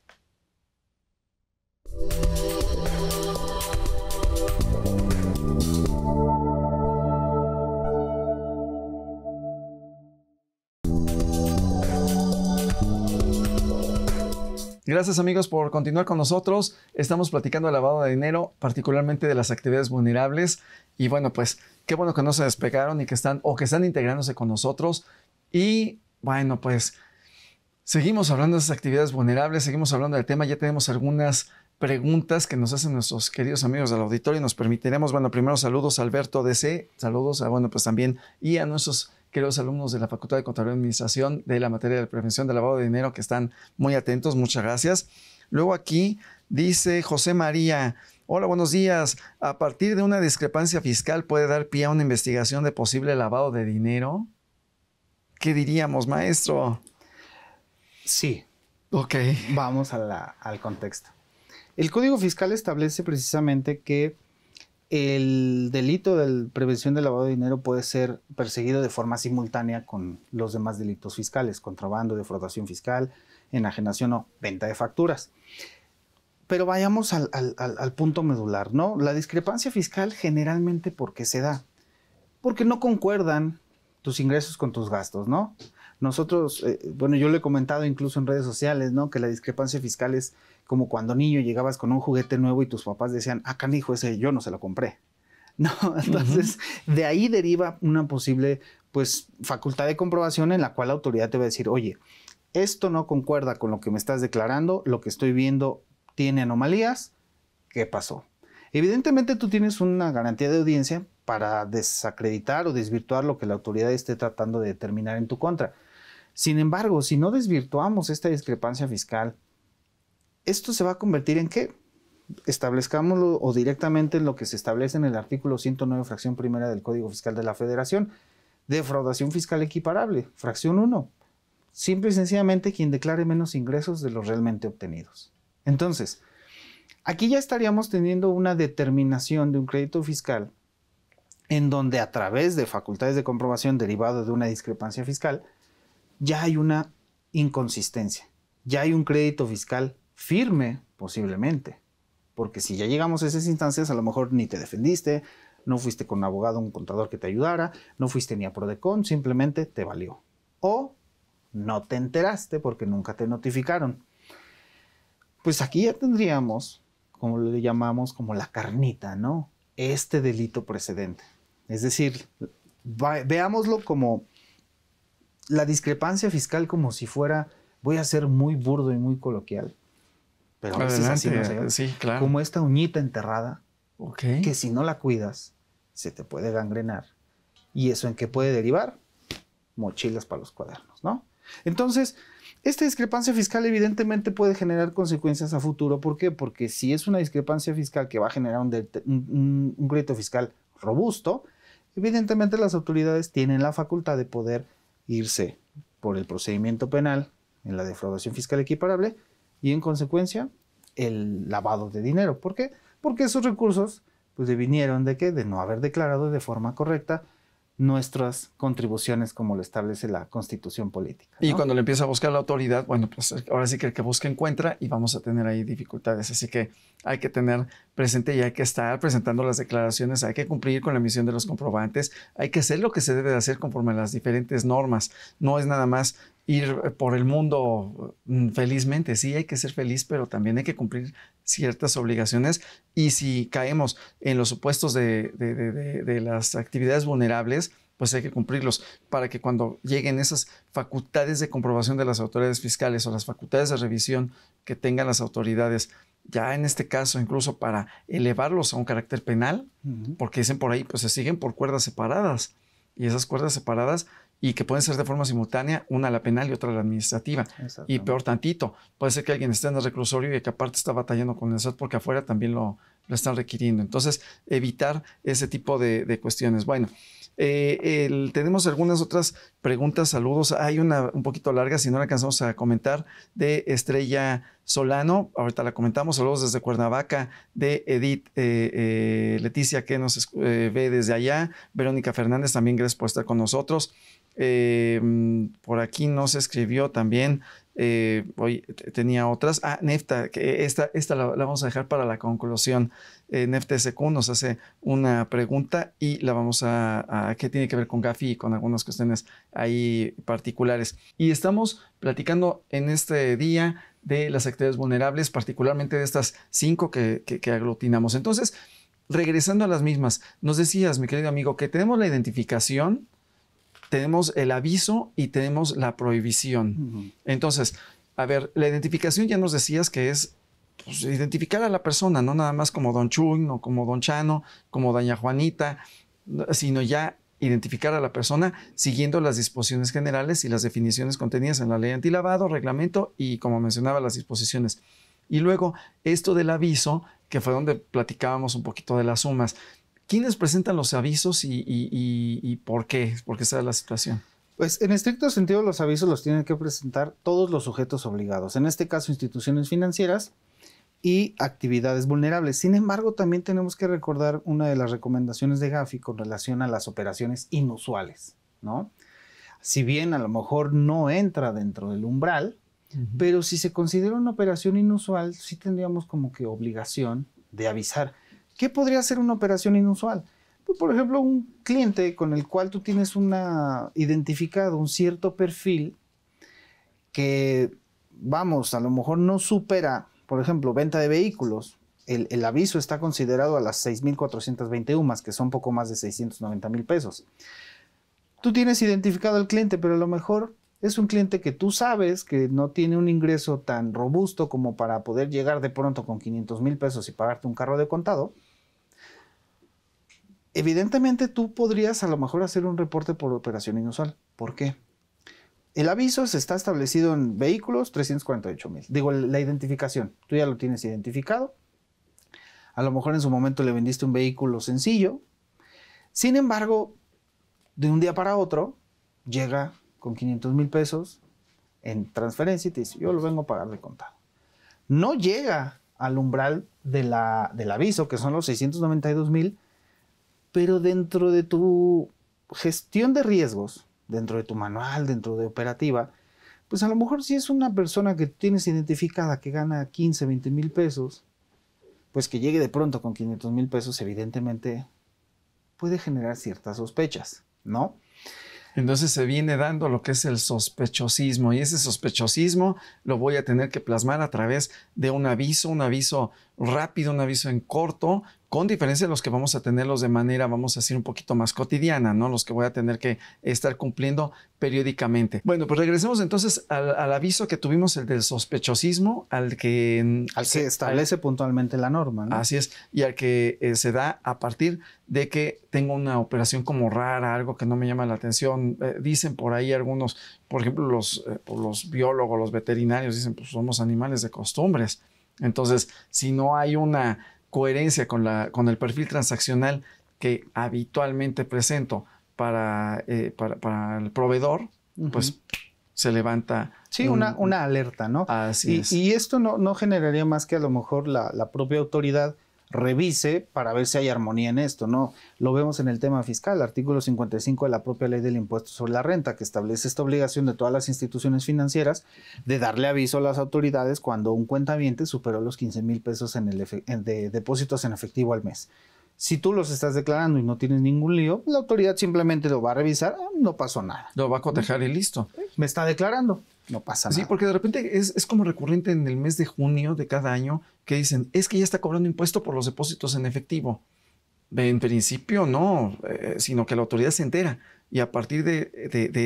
Gracias amigos por continuar con nosotros. Estamos platicando de lavado de dinero, particularmente de las actividades vulnerables. Y bueno, pues qué bueno que no se despegaron y que están o que están integrándose con nosotros. Y bueno, pues seguimos hablando de esas actividades vulnerables, seguimos hablando del tema. Ya tenemos algunas preguntas que nos hacen nuestros queridos amigos del auditorio y nos permitiremos, bueno, primero saludos a Alberto DC, saludos a, bueno, pues también y a nuestros queridos alumnos de la Facultad de Contaduría y Administración de la materia de prevención del lavado de dinero que están muy atentos. Muchas gracias. Luego aquí dice José María. Hola, buenos días. A partir de una discrepancia fiscal puede dar pie a una investigación de posible lavado de dinero. ¿Qué diríamos, maestro? Sí. Ok. Vamos al contexto. El Código Fiscal establece precisamente que el delito de prevención del lavado de dinero puede ser perseguido de forma simultánea con los demás delitos fiscales, contrabando, defraudación fiscal, enajenación o venta de facturas. Pero vayamos al, punto medular, ¿no? La discrepancia fiscal generalmente, ¿por qué se da? Porque no concuerdan tus ingresos con tus gastos, ¿no? Nosotros, eh, bueno, yo lo he comentado incluso en redes sociales, ¿no? Que la discrepancia fiscal es como cuando niño llegabas con un juguete nuevo y tus papás decían, ah, canijo, ese yo no se lo compré. ¿no? Entonces, de ahí deriva una posible, pues, facultad de comprobación en la cual la autoridad te va a decir, oye, esto no concuerda con lo que me estás declarando, lo que estoy viendo tiene anomalías, ¿qué pasó? Evidentemente tú tienes una garantía de audiencia para desacreditar o desvirtuar lo que la autoridad esté tratando de determinar en tu contra. Sin embargo, si no desvirtuamos esta discrepancia fiscal, ¿Esto se va a convertir en qué? Establezcámoslo o directamente en lo que se establece en el artículo 109, fracción primera del Código Fiscal de la Federación. Defraudación fiscal equiparable, fracción 1. Simple y sencillamente quien declare menos ingresos de los realmente obtenidos. Entonces, aquí ya estaríamos teniendo una determinación de un crédito fiscal en donde a través de facultades de comprobación derivadas de una discrepancia fiscal, ya hay una inconsistencia, ya hay un crédito fiscal firme posiblemente. Porque si ya llegamos a esas instancias, a lo mejor ni te defendiste, no fuiste con un abogado, un contador que te ayudara, no fuiste ni a Prodecon, simplemente te valió. O no te enteraste porque nunca te notificaron. Pues aquí ya tendríamos, como le llamamos, como la carnita, ¿no? Este delito precedente. Es decir, veámoslo como la discrepancia fiscal como si fuera, voy a ser muy burdo y muy coloquial, pero Como esta uñita enterrada, que si no la cuidas, se te puede gangrenar. ¿Y eso en qué puede derivar? Mochilas para los cuadernos, ¿no? Entonces, esta discrepancia fiscal evidentemente puede generar consecuencias a futuro. ¿Por qué? Porque si es una discrepancia fiscal que va a generar un, un crédito fiscal robusto, evidentemente las autoridades tienen la facultad de poder irse por el procedimiento penal en la defraudación fiscal equiparable y en consecuencia el lavado de dinero. ¿Por qué? Porque esos recursos pues vinieron de qué? de no haber declarado de forma correcta nuestras contribuciones como lo establece la constitución política. Y cuando le empieza a buscar la autoridad, bueno, pues ahora sí que el que busca encuentra y vamos a tener ahí dificultades. Así que hay que tener presente y hay que estar presentando las declaraciones, hay que cumplir con la misión de los comprobantes, hay que hacer lo que se debe de hacer conforme a las diferentes normas. No es nada más ir eh, por el mundo mm, felizmente. Sí, hay que ser feliz, pero también hay que cumplir ciertas obligaciones. Y si caemos en los supuestos de, las actividades vulnerables, pues hay que cumplirlos para que cuando lleguen esas facultades de comprobación de las autoridades fiscales o las facultades de revisión que tengan las autoridades, ya en este caso incluso para elevarlos a un carácter penal, porque dicen por ahí, pues se siguen por cuerdas separadas y esas cuerdas separadas y que pueden ser de forma simultánea, una la penal y otra la administrativa. Y peor tantito, puede ser que alguien esté en el reclusorio y que aparte está batallando con el SAT porque afuera también lo, lo están requiriendo. Entonces, evitar ese tipo de, cuestiones. Bueno, eh, tenemos algunas otras preguntas, saludos. Hay una un poquito larga, si no la alcanzamos a comentar, de Estrella Solano. Ahorita la comentamos. Saludos desde Cuernavaca, de Edith eh, eh Leticia, que nos eh, ve desde allá. Verónica Fernández, también gracias por estar con nosotros. Eh, mm, por aquí no se escribió también. hoy eh, tenía otras. Ah, Nefta, que esta, esta la, vamos a dejar para la conclusión. Eh, Nefta SQ nos hace una pregunta y la vamos a, qué tiene que ver con Gafi y con algunas cuestiones ahí particulares. Y estamos platicando en este día de las actividades vulnerables, particularmente de estas cinco que, que aglutinamos. Entonces, regresando a las mismas, nos decías, mi querido amigo, que tenemos la identificación tenemos el aviso y tenemos la prohibición. Entonces, a ver, la identificación ya nos decías que es pues, identificar a la persona, no nada más como Don Chuy, no como Don Chano, como Doña Juanita, sino ya identificar a la persona siguiendo las disposiciones generales y las definiciones contenidas en la ley antilavado, reglamento y, como mencionaba, las disposiciones. Y luego, esto del aviso, que fue donde platicábamos un poquito de las sumas. ¿Quiénes presentan los avisos y, por qué? ¿Por qué está la situación? Pues en estricto sentido los avisos los tienen que presentar todos los sujetos obligados, en este caso instituciones financieras y actividades vulnerables. Sin embargo, también tenemos que recordar una de las recomendaciones de Gafi con relación a las operaciones inusuales, ¿no? Si bien a lo mejor no entra dentro del umbral, pero si se considera una operación inusual, sí tendríamos como que obligación de avisar ¿Qué podría ser una operación inusual? Pues, por ejemplo, un cliente con el cual tú tienes una, identificado un cierto perfil que, vamos, a lo mejor no supera, por ejemplo, venta de vehículos. El, el aviso está considerado a las 6.420 UMAS, que son poco más de 690 mil pesos. Tú tienes identificado al cliente, pero a lo mejor es un cliente que tú sabes que no tiene un ingreso tan robusto como para poder llegar de pronto con 500 mil pesos y pagarte un carro de contado Evidentemente tú podrías a lo mejor hacer un reporte por operación inusual. ¿Por qué? El aviso se está establecido en vehículos 348 mil. Digo, la identificación. Tú ya lo tienes identificado. A lo mejor en su momento le vendiste un vehículo sencillo. Sin embargo, de un día para otro, llega con 500 mil pesos en transferencia y te dice, yo lo vengo a pagar de contado. No llega al umbral del aviso, que son los 692 mil, pero dentro de tu gestión de riesgos, dentro de tu manual, dentro de operativa, pues a lo mejor si es una persona que tienes identificada que gana 15, 20 mil pesos, pues que llegue de pronto con 500 mil pesos, evidentemente puede generar ciertas sospechas, ¿no? Entonces se viene dando lo que es el sospechosismo y ese sospechosismo lo voy a tener que plasmar a través de un aviso, un aviso rápido, un aviso en corto, con diferencia de los que vamos a tenerlos de manera, vamos a decir, un poquito más cotidiana, ¿no? Los que voy a tener que estar cumpliendo periódicamente. Bueno, pues regresemos entonces al, aviso que tuvimos, el del sospechosismo, al que... Mm, al establece puntualmente la norma, ¿no? Así es, y al que eh, se da a partir de que tengo una operación como rara, algo que no me llama la atención. Eh, dicen por ahí algunos, por ejemplo, los, eh, pues los biólogos, los veterinarios, dicen, pues somos animales de costumbres. Entonces, si no hay una coherencia con, la, con el perfil transaccional que habitualmente presento para, eh, para, el proveedor, pues se levanta. Sí, una, alerta, ¿no? y, y esto no, generaría más que a lo mejor la propia autoridad revise para ver si hay armonía en esto, ¿no? Lo vemos en el tema fiscal, artículo 55 de la propia ley del impuesto sobre la renta, que establece esta obligación de todas las instituciones financieras de darle aviso a las autoridades cuando un cuentaviente superó los 15 mil pesos en el de depósitos en efectivo al mes. Si tú los estás declarando y no tienes ningún lío, la autoridad simplemente lo va a revisar, ah, no pasó nada. Lo va a cotejar y listo. Me está declarando no pasa nada. Sí, porque de repente es, como recurrente en el mes de junio de cada año que dicen, es que ya está cobrando impuesto por los depósitos en efectivo. En principio no, eh, sino que la autoridad se entera y a partir de,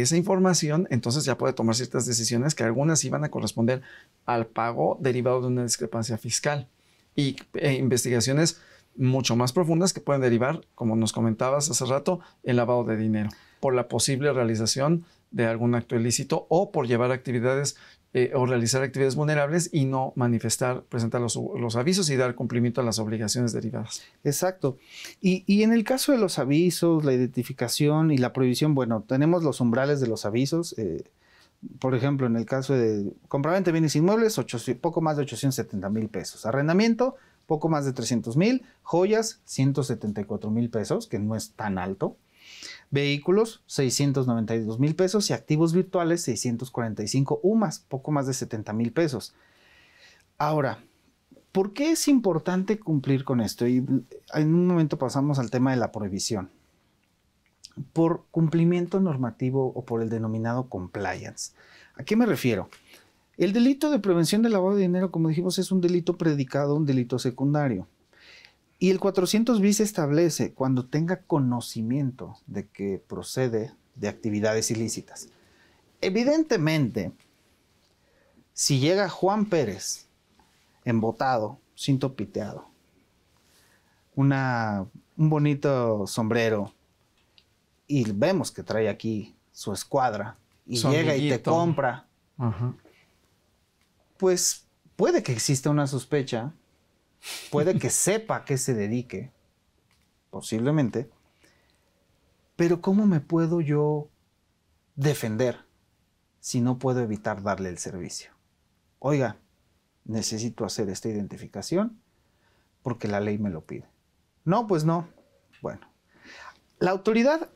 esa información entonces ya puede tomar ciertas decisiones que algunas iban a corresponder al pago derivado de una discrepancia fiscal y eh, investigaciones mucho más profundas que pueden derivar, como nos comentabas hace rato, el lavado de dinero por la posible realización de algún acto ilícito o por llevar actividades eh, o realizar actividades vulnerables y no manifestar, presentar los, avisos y dar cumplimiento a las obligaciones derivadas. Exacto. Y, en el caso de los avisos, la identificación y la prohibición, bueno, tenemos los umbrales de los avisos. Eh, por ejemplo, en el caso de compraventa de bienes inmuebles, poco más de 870 mil pesos. Arrendamiento, poco más de 300 mil. Joyas, 174 mil pesos, que no es tan alto. Vehículos, 692 mil pesos y activos virtuales, 645 UMAS, poco más de 70 mil pesos. Ahora, ¿por qué es importante cumplir con esto? Y en un momento pasamos al tema de la prohibición. Por cumplimiento normativo o por el denominado compliance. ¿A qué me refiero? El delito de prevención del lavado de dinero, como dijimos, es un delito predicado, un delito secundario. Y el 400 bis se establece cuando tenga conocimiento de que procede de actividades ilícitas. Evidentemente, si llega Juan Pérez embotado, sin piteado, una, un bonito sombrero y vemos que trae aquí su escuadra y llega y te compra, pues puede que exista una sospecha Puede que sepa a qué se dedique, posiblemente, pero ¿cómo me puedo yo defender si no puedo evitar darle el servicio? Oiga, necesito hacer esta identificación porque la ley me lo pide. No, pues no. Bueno, la autoridad,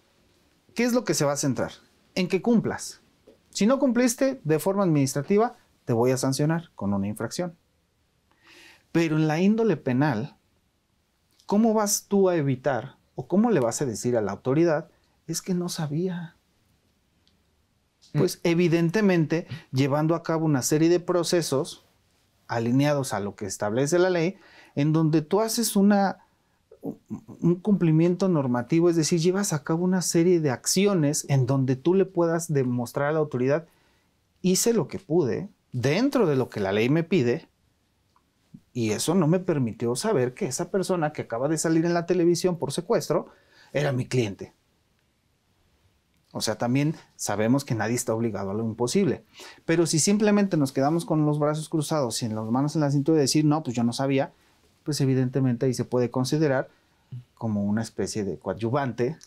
¿qué es lo que se va a centrar? En que cumplas. Si no cumpliste de forma administrativa, te voy a sancionar con una infracción. Pero en la índole penal, ¿cómo vas tú a evitar o cómo le vas a decir a la autoridad? Es que no sabía. Mm. Pues evidentemente, llevando a cabo una serie de procesos alineados a lo que establece la ley, en donde tú haces una, un cumplimiento normativo, es decir, llevas a cabo una serie de acciones en donde tú le puedas demostrar a la autoridad, hice lo que pude, dentro de lo que la ley me pide, y eso no me permitió saber que esa persona que acaba de salir en la televisión por secuestro era mi cliente. O sea, también sabemos que nadie está obligado a lo imposible. Pero si simplemente nos quedamos con los brazos cruzados y en las manos en la cintura de decir, no, pues yo no sabía, pues evidentemente ahí se puede considerar como una especie de coadyuvante.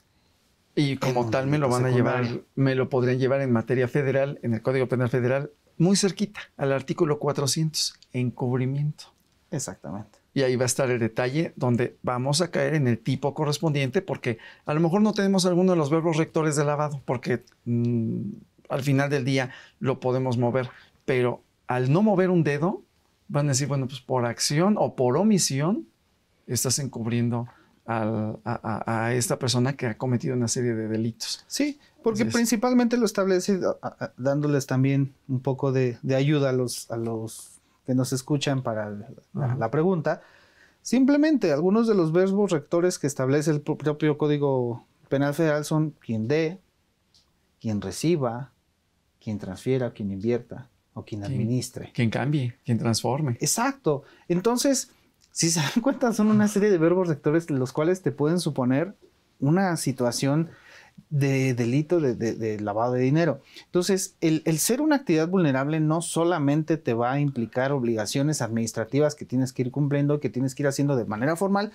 Y como tal me lo van a llevar, me lo podrían llevar en materia federal, en el Código Penal Federal, muy cerquita al artículo 400, encubrimiento. Exactamente. Y ahí va a estar el detalle donde vamos a caer en el tipo correspondiente porque a lo mejor no tenemos alguno de los verbos rectores de lavado porque mm, al final del día lo podemos mover, pero al no mover un dedo van a decir, bueno, pues por acción o por omisión estás encubriendo a, esta persona que ha cometido una serie de delitos. Sí, porque principalmente lo establece dándoles también un poco de, de ayuda a los, a los que nos escuchan para la, pregunta. Simplemente algunos de los verbos rectores que establece el propio Código Penal Federal son quien dé, quien reciba, quien transfiera, quien invierta o quien administre. Quien cambie, quien transforme. Exacto. Entonces, si se dan cuenta, son una serie de verbos rectores los cuales te pueden suponer una situación de delito de, lavado de dinero. Entonces, el, el, ser una actividad vulnerable no solamente te va a implicar obligaciones administrativas que tienes que ir cumpliendo, que tienes que ir haciendo de manera formal,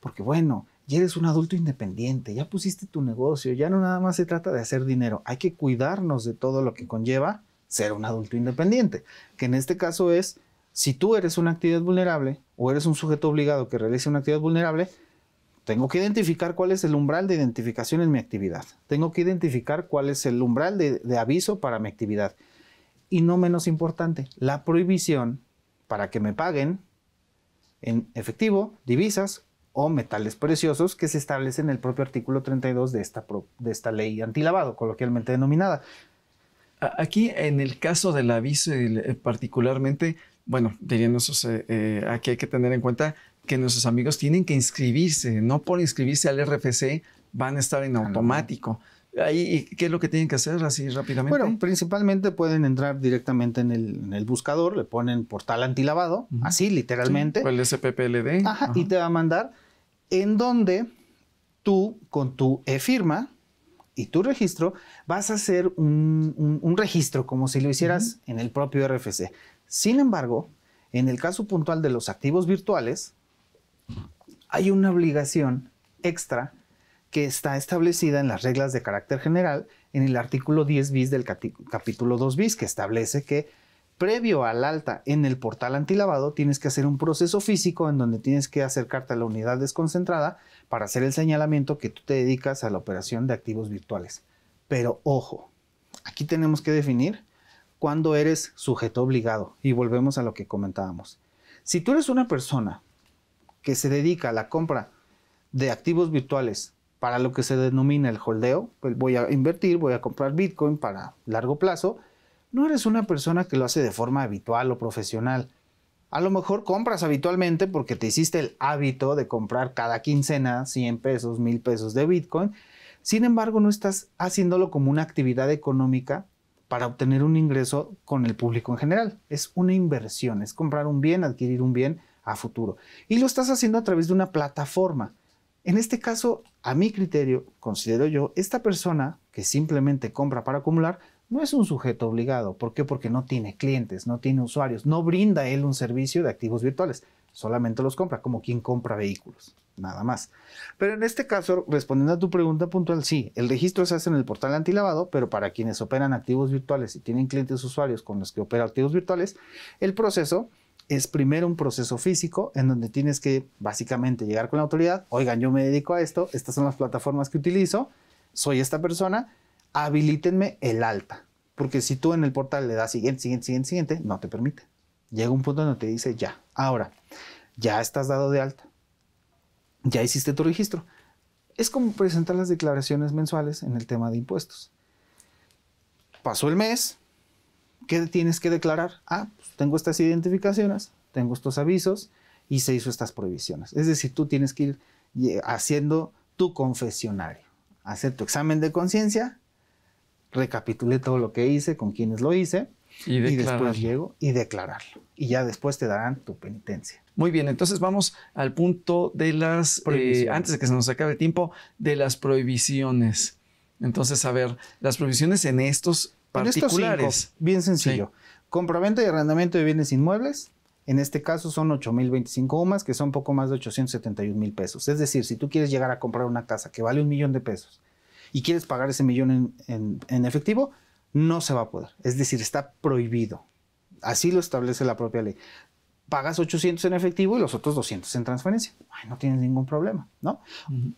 porque bueno, ya eres un adulto independiente, ya pusiste tu negocio, ya no nada más se trata de hacer dinero, hay que cuidarnos de todo lo que conlleva ser un adulto independiente, que en este caso es, si tú eres una actividad vulnerable o eres un sujeto obligado que realice una actividad vulnerable, tengo que identificar cuál es el umbral de identificación en mi actividad. Tengo que identificar cuál es el umbral de, aviso para mi actividad. Y no menos importante, la prohibición para que me paguen en efectivo, divisas o metales preciosos que se establece en el propio artículo 32 de esta, de esta ley antilavado, coloquialmente denominada. Aquí, en el caso del aviso, eh, particularmente, bueno, dirían eh, eh, aquí hay que tener en cuenta que nuestros amigos tienen que inscribirse, no por inscribirse al RFC van a estar en ah, automático. Ahí, ¿Qué es lo que tienen que hacer así rápidamente? Bueno, principalmente pueden entrar directamente en el, buscador, le ponen portal antilavado, así literalmente. O el SPPLD. Ajá, y te va a mandar en donde tú con tu e-firma y tu registro vas a hacer un, registro como si lo hicieras en el propio RFC. Sin embargo, en el caso puntual de los activos virtuales, hay una obligación extra que está establecida en las reglas de carácter general en el artículo 10 bis del capítulo 2 bis, que establece que previo al alta en el portal antilavado tienes que hacer un proceso físico en donde tienes que acercarte a la unidad desconcentrada para hacer el señalamiento que tú te dedicas a la operación de activos virtuales. Pero ojo, aquí tenemos que definir cuándo eres sujeto obligado y volvemos a lo que comentábamos. Si tú eres una persona que se dedica a la compra de activos virtuales para lo que se denomina el holdeo, pues voy a invertir, voy a comprar Bitcoin para largo plazo, no eres una persona que lo hace de forma habitual o profesional. A lo mejor compras habitualmente porque te hiciste el hábito de comprar cada quincena 100 pesos, 1000 pesos de Bitcoin. Sin embargo, no estás haciéndolo como una actividad económica para obtener un ingreso con el público en general. Es una inversión, es comprar un bien, adquirir un bien a futuro. Y lo estás haciendo a través de una plataforma. En este caso, a mi criterio, considero yo, esta persona que simplemente compra para acumular no es un sujeto obligado. ¿Por qué? Porque no tiene clientes, no tiene usuarios, no brinda él un servicio de activos virtuales, solamente los compra, como quien compra vehículos, nada más. Pero en este caso, respondiendo a tu pregunta puntual, sí, el registro se hace en el portal antilavado, pero para quienes operan activos virtuales y tienen clientes usuarios con los que opera activos virtuales, el proceso es primero un proceso físico en donde tienes que básicamente llegar con la autoridad, oigan, yo me dedico a esto, estas son las plataformas que utilizo, soy esta persona, habilítenme el alta, porque si tú en el portal le das siguiente, siguiente, siguiente, siguiente, no te permite. Llega un punto donde te dice ya, ahora, ya estás dado de alta, ya hiciste tu registro. Es como presentar las declaraciones mensuales en el tema de impuestos. Pasó el mes, ¿Qué tienes que declarar? Ah, pues, tengo estas identificaciones, tengo estos avisos y se hizo estas prohibiciones. Es decir, tú tienes que ir eh, haciendo tu confesionario, hacer tu examen de conciencia, recapitulé todo lo que hice, con quienes lo hice, y, después llego y declararlo. Y ya después te darán tu penitencia. Muy bien, entonces vamos al punto de las, eh, antes de que se nos acabe el tiempo, de las prohibiciones. Entonces, a ver, las prohibiciones en estos en Estos cinco, bien sencillo. compra, venta y arrendamiento de bienes inmuebles. En este caso son 8.025 UMAS, que son poco más de 871 mil pesos. Es decir, si tú quieres llegar a comprar una casa que vale un millón de pesos y quieres pagar ese millón en efectivo, no se va a poder. Es decir, está prohibido. Así lo establece la propia ley pagas 800 en efectivo y los otros 200 en transferencia. no tienes ningún problema, ¿no?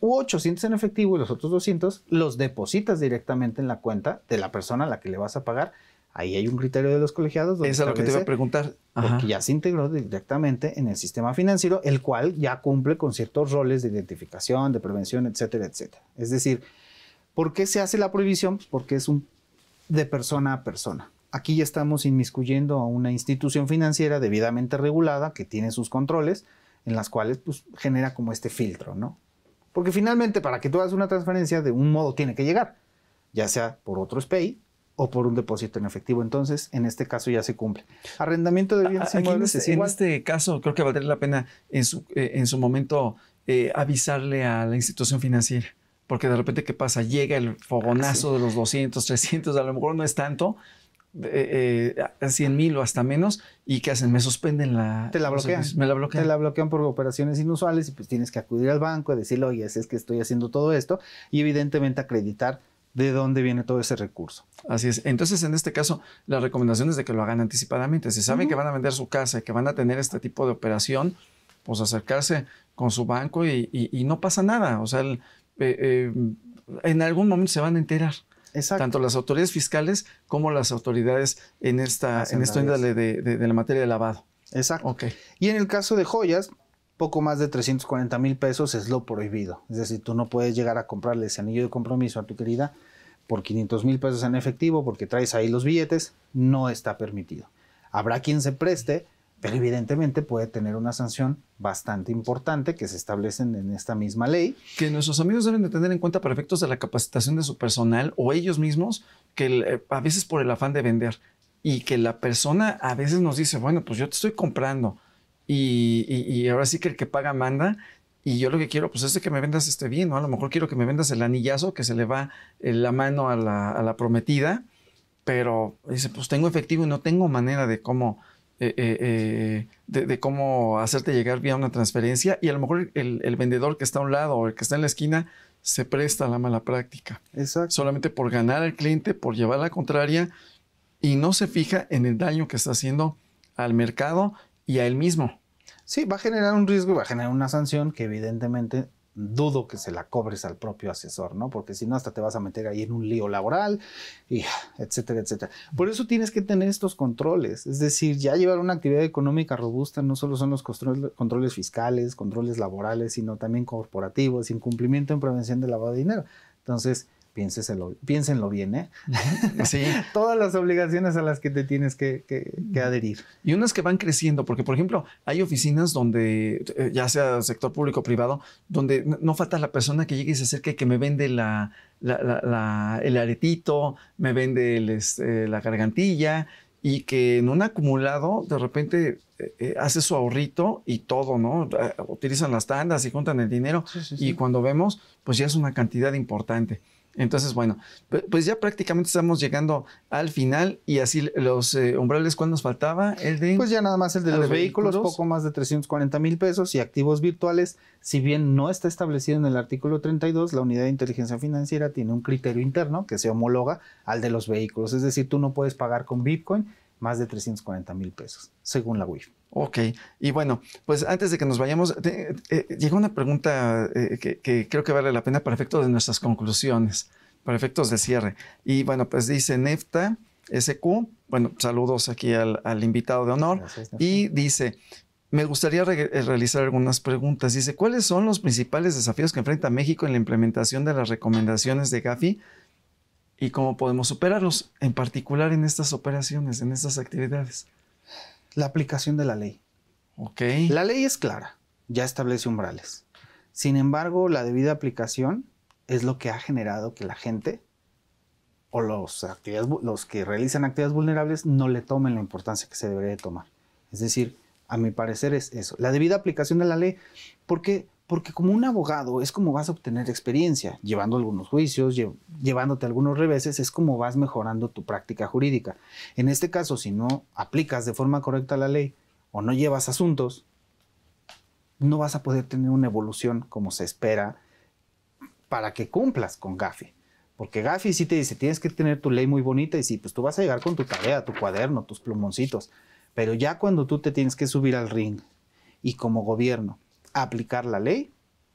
800 en efectivo y los otros 200 los depositas directamente en la cuenta de la persona a la que le vas a pagar. Ahí hay un criterio de los colegiados. Donde es lo que te iba a preguntar. Porque ya se integró directamente en el sistema financiero, el cual ya cumple con ciertos roles de identificación, de prevención, etcétera, etcétera. Es decir, ¿por qué se hace la prohibición? Pues porque es un de persona a persona. Aquí ya estamos inmiscuyendo a una institución financiera debidamente regulada que tiene sus controles, en las cuales pues, genera como este filtro, ¿no? Porque finalmente para que tú hagas una transferencia de un modo tiene que llegar, ya sea por otro SPEI o por un depósito en efectivo. Entonces, en este caso ya se cumple. Arrendamiento de bienes inmuebles. Este, en este, caso, creo que valdría la pena en su, eh, en su momento eh, avisarle a la institución financiera. Porque de repente, ¿qué pasa? Llega el fogonazo de los 200, 300, a lo mejor no es tanto, 100 eh, eh, mil o hasta menos y ¿qué hacen? Me suspenden la... Te la bloquean. Me la bloquean. Te la bloquean por operaciones inusuales y pues tienes que acudir al banco y decirle, oye, es que estoy haciendo todo esto y evidentemente acreditar de dónde viene todo ese recurso. Así es. Entonces, en este caso, la recomendación es de que lo hagan anticipadamente. Si saben que van a vender su casa y que van a tener este tipo de operación, pues acercarse con su banco y, no pasa nada. O sea, eh, en algún momento se van a enterar tanto las autoridades fiscales como las autoridades en esta en esto de, la materia de lavado. Exacto. Y en el caso de joyas, poco más de 340 mil pesos es lo prohibido. Es decir, tú no puedes llegar a comprarle ese anillo de compromiso a tu querida por 500 mil pesos en efectivo porque traes ahí los billetes, no está permitido. Habrá quien se preste pero evidentemente puede tener una sanción bastante importante que se establecen en esta misma ley. Que nuestros amigos deben de tener en cuenta para efectos de la capacitación de su personal o ellos mismos, que eh, a veces por el afán de vender y que la persona a veces nos dice, bueno, pues yo te estoy comprando y, y, ahora sí que el que paga manda y yo lo que quiero pues es que me vendas este bien, ¿no? a lo mejor quiero que me vendas el anillazo que se le va en eh, la mano a la, a la prometida, pero dice, pues tengo efectivo y no tengo manera de cómo eh, eh, eh, de, cómo hacerte llegar vía una transferencia y a lo mejor el, vendedor que está a un lado o el que está en la esquina se presta a la mala práctica. Exacto. Solamente por ganar al cliente, por llevar la contraria y no se fija en el daño que está haciendo al mercado y a él mismo. Sí, va a generar un riesgo y va a generar una sanción que evidentemente dudo que se la cobres al propio asesor, ¿no? Porque si no, hasta te vas a meter ahí en un lío laboral, y etcétera, etcétera. Por eso tienes que tener estos controles, es decir, ya llevar una actividad económica robusta no solo son los controles fiscales, controles laborales, sino también corporativos, incumplimiento en prevención de lavado de dinero. Entonces, piénseselo, piénsenlo bien, ¿eh? Todas las obligaciones a las que te tienes que, adherir. Y unas que van creciendo, porque por ejemplo, hay oficinas donde, eh, ya sea sector público o privado, donde no falta la persona que llegue y se acerque y que me vende la, el aretito, me vende este, la gargantilla y que en un acumulado de repente eh, eh, hace su ahorrito y todo, ¿no? Ah, utilizan las tandas y juntan el dinero y cuando vemos, pues ya es una cantidad importante. Entonces, bueno, pues ya prácticamente estamos llegando al final y así los eh, umbrales, ¿cuál nos faltaba? El de... Pues ya nada más el de ah, los vehículos, poco más de 340 mil pesos y activos virtuales, si bien no está establecido en el artículo 32, la unidad de inteligencia financiera tiene un criterio interno que se homologa al de los vehículos, es decir, tú no puedes pagar con Bitcoin más de 340 mil pesos, según la WIF. Ok, y bueno, pues antes de que nos vayamos, eh, eh, llega una pregunta eh, que, creo que vale la pena para efectos de nuestras conclusiones, para efectos de cierre. Y bueno, pues dice Nefta SQ, bueno, saludos aquí al, invitado de honor, y dice, me gustaría realizar algunas preguntas. Dice, ¿cuáles son los principales desafíos que enfrenta México en la implementación de las recomendaciones de Gafi y cómo podemos superarlos, en particular en estas operaciones, en estas actividades? La aplicación de la ley. La ley es clara, ya establece umbrales. Sin embargo, la debida aplicación es lo que ha generado que la gente o los, actividades, los que realizan actividades vulnerables no le tomen la importancia que se debería de tomar. Es decir, a mi parecer es eso. La debida aplicación de la ley, porque porque como un abogado es como vas a obtener experiencia, llevando algunos juicios, llevándote algunos reveses, es como vas mejorando tu práctica jurídica. En este caso, si no aplicas de forma correcta la ley o no llevas asuntos, no vas a poder tener una evolución como se espera para que cumplas con Gafi. Porque Gafi sí te dice, tienes que tener tu ley muy bonita y sí, pues tú vas a llegar con tu tarea, tu cuaderno, tus plumoncitos. Pero ya cuando tú te tienes que subir al ring y como gobierno aplicar la ley,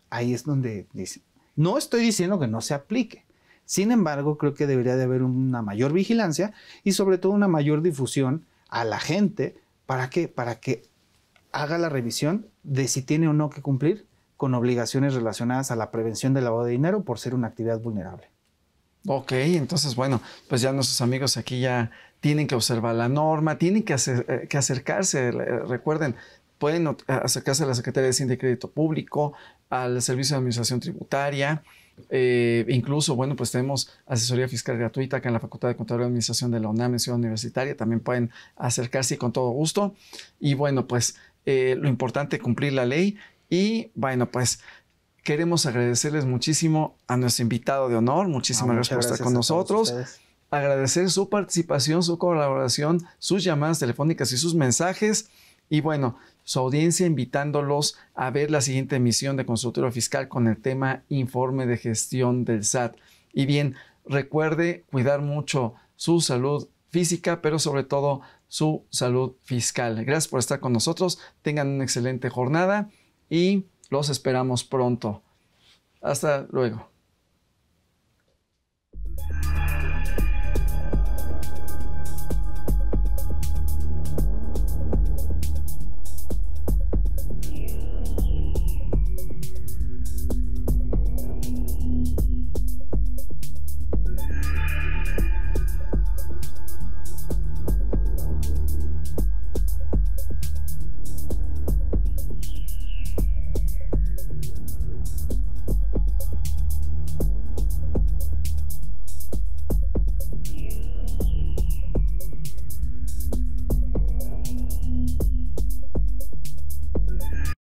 ahí es donde dice, no estoy diciendo que no se aplique. Sin embargo, creo que debería de haber una mayor vigilancia y sobre todo una mayor difusión a la gente para que, para que haga la revisión de si tiene o no que cumplir con obligaciones relacionadas a la prevención del lavado de dinero por ser una actividad vulnerable. Ok, entonces bueno, pues ya nuestros amigos aquí ya tienen que observar la norma, tienen que, hacer eh, que acercarse, eh, recuerden, pueden acercarse a la Secretaría de Crédito Público, al Servicio de Administración Tributaria. Eh, incluso, bueno, pues tenemos asesoría fiscal gratuita acá en la Facultad de Contaduría y Administración de la UNAM en Ciudad Universitaria. También pueden acercarse con todo gusto. Y bueno, pues eh, lo importante, es cumplir la ley. Y bueno, pues queremos agradecerles muchísimo a nuestro invitado de honor. Muchísimas ah, gracias por estar con nosotros agradecer su participación, su colaboración, sus llamadas telefónicas y sus mensajes. Y bueno, su audiencia invitándolos a ver la siguiente emisión de Consultorio Fiscal con el tema Informe de Gestión del SAT. Y bien, recuerde cuidar mucho su salud física, pero sobre todo su salud fiscal. Gracias por estar con nosotros. Tengan una excelente jornada y los esperamos pronto. Hasta luego.